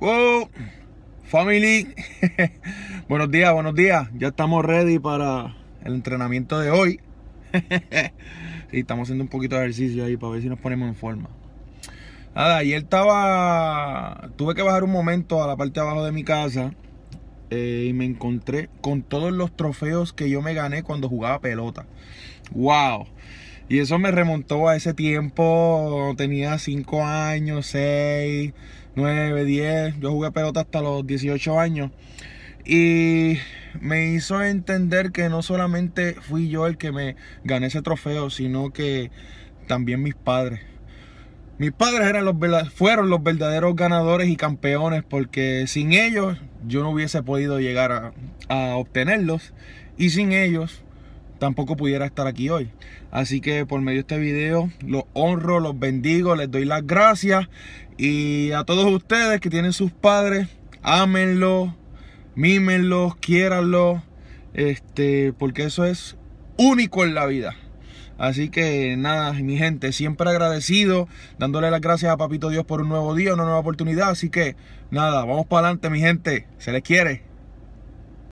Wow, family. buenos días, buenos días. Ya estamos ready para el entrenamiento de hoy. sí, estamos haciendo un poquito de ejercicio ahí para ver si nos ponemos en forma. Nada, él estaba. Tuve que bajar un momento a la parte de abajo de mi casa eh, y me encontré con todos los trofeos que yo me gané cuando jugaba pelota. ¡Wow! Y eso me remontó a ese tiempo. Tenía 5 años, 6. 9, 10. Yo jugué pelota hasta los 18 años. Y me hizo entender que no solamente fui yo el que me gané ese trofeo, sino que también mis padres. Mis padres eran los, fueron los verdaderos ganadores y campeones porque sin ellos yo no hubiese podido llegar a, a obtenerlos y sin ellos tampoco pudiera estar aquí hoy. Así que por medio de este video los honro, los bendigo, les doy las gracias. Y a todos ustedes que tienen sus padres, ámenlos, mímenlos, quiéranlos. Este, porque eso es único en la vida. Así que nada, mi gente, siempre agradecido, dándole las gracias a Papito Dios por un nuevo día, una nueva oportunidad. Así que nada, vamos para adelante, mi gente. Se les quiere.